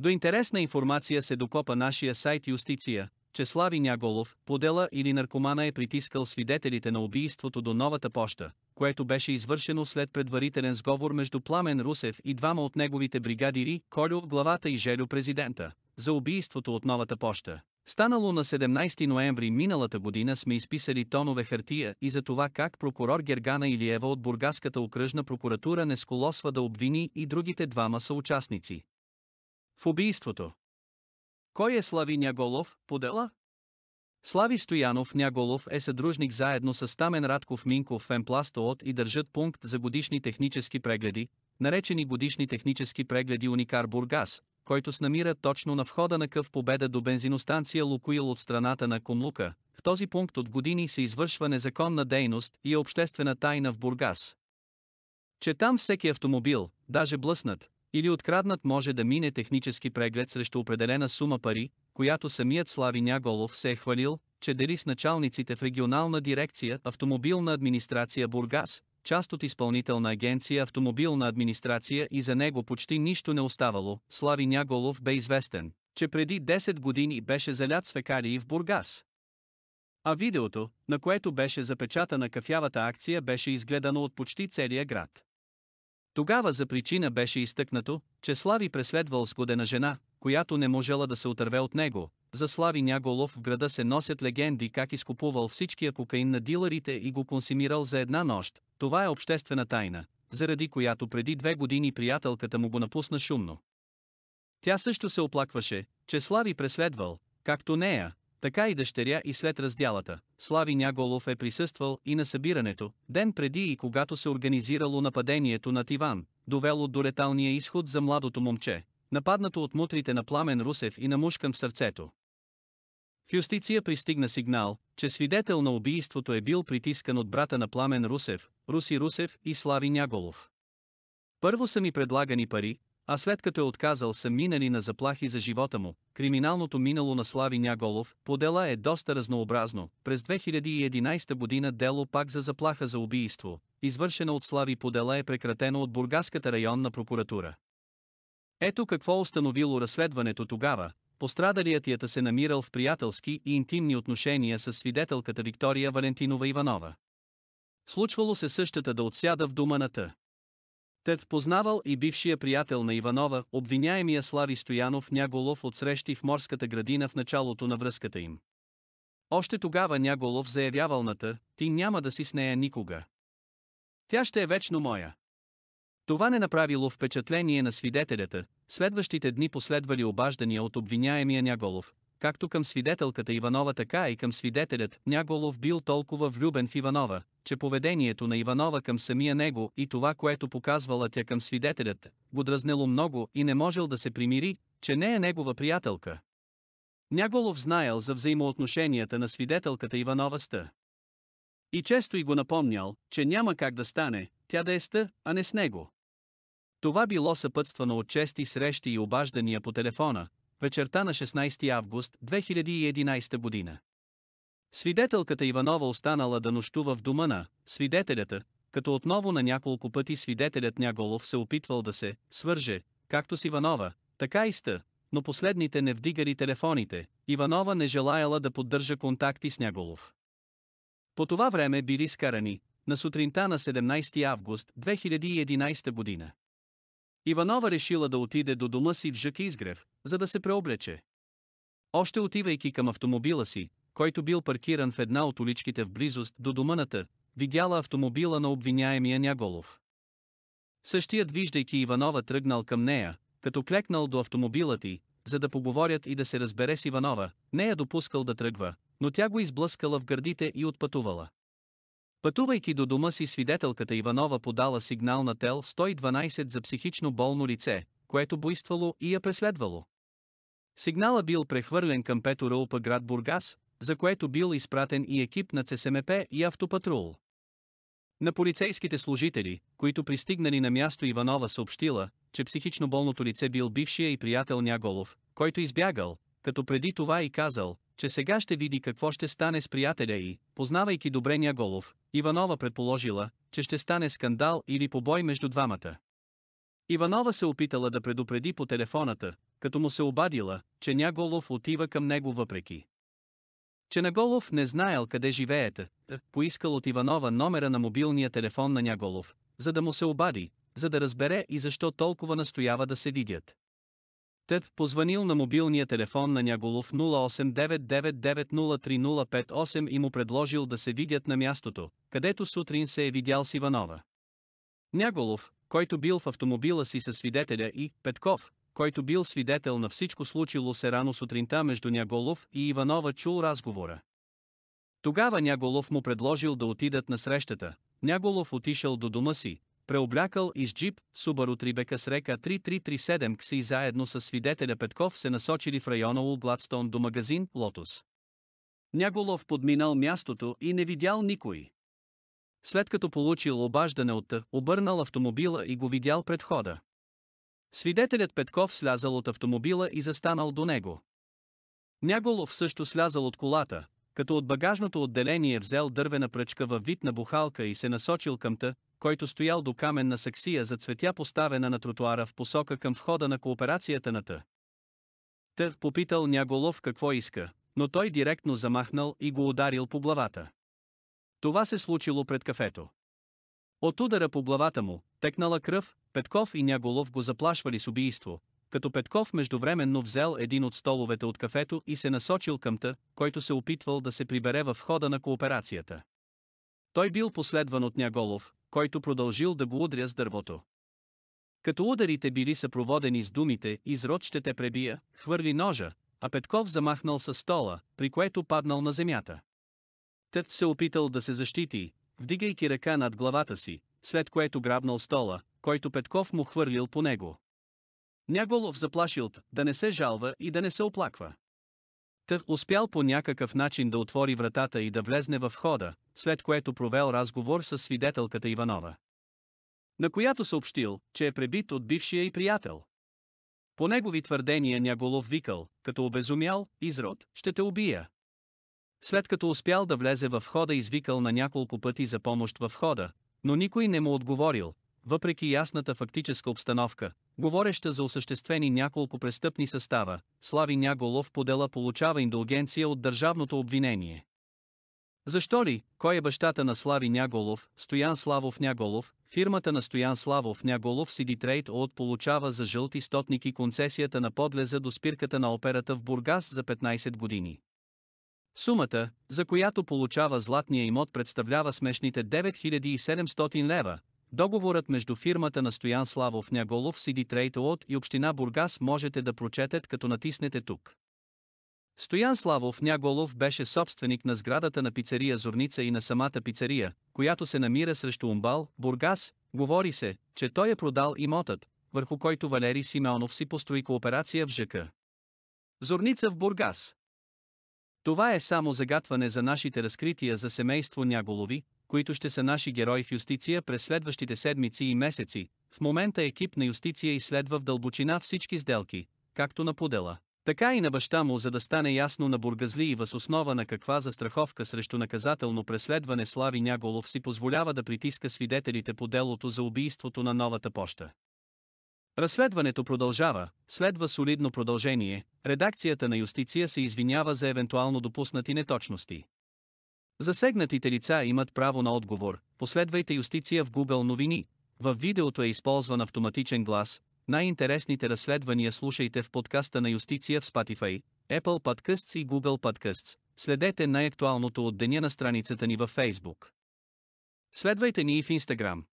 До интересна информация се докопа нашия сайт Юстиция, че Слави Няголов, подела или наркомана е притискал свидетелите на убийството до новата поща, което беше извършено след предварителен сговор между Пламен Русев и двама от неговите бригадири, Колю главата и Желю президента, за убийството от новата поща. Станало на 17 ноември миналата година сме изписали тонове хартия и за това как прокурор Гергана Илиева от Бургаската окръжна прокуратура не сколосва да обвини и другите двама съучастници. В убийството. Кой е Слави Няголов, по дела? Слави Стоянов Няголов е съдружник заедно с Тамен Радков Минков в от и държат пункт за годишни технически прегледи, наречени годишни технически прегледи Уникар Бургас, който се намира точно на входа на Къв Победа до бензиностанция Лукуил от страната на Комлука. В този пункт от години се извършва незаконна дейност и е обществена тайна в Бургас. Че там всеки автомобил, даже блъснат, или откраднат може да мине технически преглед срещу определена сума пари, която самият Слави Няголов се е хвалил, че дели с началниците в регионална дирекция Автомобилна администрация Бургас, част от изпълнителна агенция Автомобилна администрация и за него почти нищо не оставало. Слави Няголов бе известен, че преди 10 години беше залят с фекалии в Бургас. А видеото, на което беше запечатана кафявата акция беше изгледано от почти целия град. Тогава за причина беше изтъкнато, че Слави преследвал сгодена жена, която не можела да се отърве от него. За Слави Няголов в града се носят легенди как изкупувал всичкия кокаин на диларите и го консумирал за една нощ. Това е обществена тайна, заради която преди две години приятелката му го напусна шумно. Тя също се оплакваше, че Слави преследвал, както нея, така и дъщеря и след разделата. Слави Няголов е присъствал и на събирането, ден преди и когато се организирало нападението на Иван, довело до леталния изход за младото момче, нападнато от мутрите на Пламен Русев и на мушкан в сърцето. В юстиция пристигна сигнал, че свидетел на убийството е бил притискан от брата на Пламен Русев, Руси Русев и Слави Няголов. Първо са ми предлагани пари, а след като е отказал са минали на заплахи за живота му. Криминалното минало на Слави Няголов по дела е доста разнообразно. През 2011 година дело пак за заплаха за убийство, извършено от Слави по дела е прекратено от Бургаската районна прокуратура. Ето какво установило разследването тогава. Пострадалият ята се намирал в приятелски и интимни отношения с свидетелката Виктория Валентинова Иванова. Случвало се същата да отсяда в думаната. на Тед познавал и бившия приятел на Иванова, обвиняемия Слави Стоянов Няголов от срещи в морската градина в началото на връзката им. Още тогава Няголов заявявал на тър, ти няма да си с нея никога. Тя ще е вечно моя. Това не направило впечатление на свидетелята, следващите дни последвали обаждания от обвиняемия Няголов, както към свидетелката Иванова така и към свидетелят Няголов бил толкова влюбен в Иванова, че поведението на Иванова към самия него и това, което показвала тя към свидетелят, го дразнело много и не можел да се примири, че не е негова приятелка. Няголов знаел за взаимоотношенията на свидетелката Иванова ста. И често и го напомнял, че няма как да стане, тя да е ста, а не с него. Това било съпътствано от чести срещи и обаждания по телефона, вечерта на 16 август 2011 година. Свидетелката Иванова останала да нощува в дома на свидетелята, като отново на няколко пъти свидетелят Няголов се опитвал да се свърже, както с Иванова, така и ста, но последните не вдигали телефоните, Иванова не желаяла да поддържа контакти с Няголов. По това време били скарани, на сутринта на 17 август 2011 година. Иванова решила да отиде до дома си в Жък Изгрев, за да се преоблече. Още отивайки към автомобила си, който бил паркиран в една от уличките в близост до домъната, видяла автомобила на обвиняемия Няголов. Същият виждайки Иванова тръгнал към нея, като клекнал до автомобила ти, за да поговорят и да се разбере с Иванова, не я допускал да тръгва, но тя го изблъскала в гърдите и отпътувала. Пътувайки до дома си свидетелката Иванова подала сигнал на ТЕЛ 112 за психично болно лице, което буйствало и я преследвало. Сигнала бил прехвърлен към Петро Рълпа град Бургас, за което бил изпратен и екип на ЦСМП и автопатрул. На полицейските служители, които пристигнали на място Иванова съобщила, че психично болното лице бил бившия и приятел Няголов, който избягал, като преди това и казал, че сега ще види какво ще стане с приятеля и, познавайки добре Няголов, Иванова предположила, че ще стане скандал или побой между двамата. Иванова се опитала да предупреди по телефоната, като му се обадила, че Няголов отива към него въпреки че Наголов не знаел къде живеете, поискал от Иванова номера на мобилния телефон на Няголов, за да му се обади, за да разбере и защо толкова настоява да се видят. Тът позванил на мобилния телефон на Няголов 0899903058 и му предложил да се видят на мястото, където сутрин се е видял с Иванова. Няголов, който бил в автомобила си със свидетеля и Петков, който бил свидетел на всичко случило се рано сутринта между Няголов и Иванова чул разговора. Тогава Няголов му предложил да отидат на срещата. Няголов отишъл до дома си, преоблякал из джип, Субару Трибека с река 3337 КСИ заедно с свидетеля Петков се насочили в района у Гладстон до магазин «Лотос». Няголов подминал мястото и не видял никой. След като получил обаждане от обърнал автомобила и го видял пред хода. Свидетелят Петков слязал от автомобила и застанал до него. Няголов също слязал от колата, като от багажното отделение е взел дървена пръчка във вид на бухалка и се насочил към тъ, който стоял до камен на саксия за цветя поставена на тротуара в посока към входа на кооперацията на тъ. Тър попитал Няголов какво иска, но той директно замахнал и го ударил по главата. Това се случило пред кафето. От удара по главата му, текнала кръв, Петков и Няголов го заплашвали с убийство, като Петков междувременно взел един от столовете от кафето и се насочил към тъ, който се опитвал да се прибере във хода на кооперацията. Той бил последван от Няголов, който продължил да го удря с дървото. Като ударите били съпроводени с думите «Изрод ще те пребия», хвърли ножа, а Петков замахнал със стола, при което паднал на земята. Тът се опитал да се защити, вдигайки ръка над главата си, след което грабнал стола, който Петков му хвърлил по него. Няголов заплашил да не се жалва и да не се оплаква. Тър успял по някакъв начин да отвори вратата и да влезне във входа, след което провел разговор с свидетелката Иванова. На която съобщил, че е пребит от бившия и приятел. По негови твърдения Няголов викал, като обезумял, изрод, ще те убия. След като успял да влезе във входа извикал на няколко пъти за помощ във входа, но никой не му отговорил, въпреки ясната фактическа обстановка, говореща за осъществени няколко престъпни състава, Слави Няголов по дела получава индулгенция от държавното обвинение. Защо ли, кой е бащата на Слави Няголов, Стоян Славов Няголов, фирмата на Стоян Славов Няголов Сиди Трейд от получава за жълти стотники концесията на подлеза до спирката на операта в Бургас за 15 години. Сумата, за която получава златния имот представлява смешните 9700 лева, Договорът между фирмата на Стоян Славов Няголов Сиди от и Община Бургас можете да прочетете като натиснете тук. Стоян Славов Няголов беше собственик на сградата на пицария Зорница и на самата пицария, която се намира срещу Умбал, Бургас, говори се, че той е продал имотът, върху който Валери Симеонов си построи кооперация в ЖК. Зорница в Бургас. Това е само загатване за нашите разкрития за семейство Няголови, които ще са наши герои в Юстиция през следващите седмици и месеци, в момента екип на Юстиция изследва в дълбочина всички сделки, както на подела, така и на баща му, за да стане ясно на Бургазли и въз основа на каква застраховка срещу наказателно преследване Слави Няголов си позволява да притиска свидетелите по делото за убийството на новата поща. Разследването продължава, следва солидно продължение, редакцията на Юстиция се извинява за евентуално допуснати неточности. Засегнатите лица имат право на отговор, последвайте юстиция в Google новини. В видеото е използван автоматичен глас, най-интересните разследвания слушайте в подкаста на юстиция в Spotify, Apple Podcasts и Google Podcasts. Следете най-актуалното от деня на страницата ни във Facebook. Следвайте ни и в Instagram.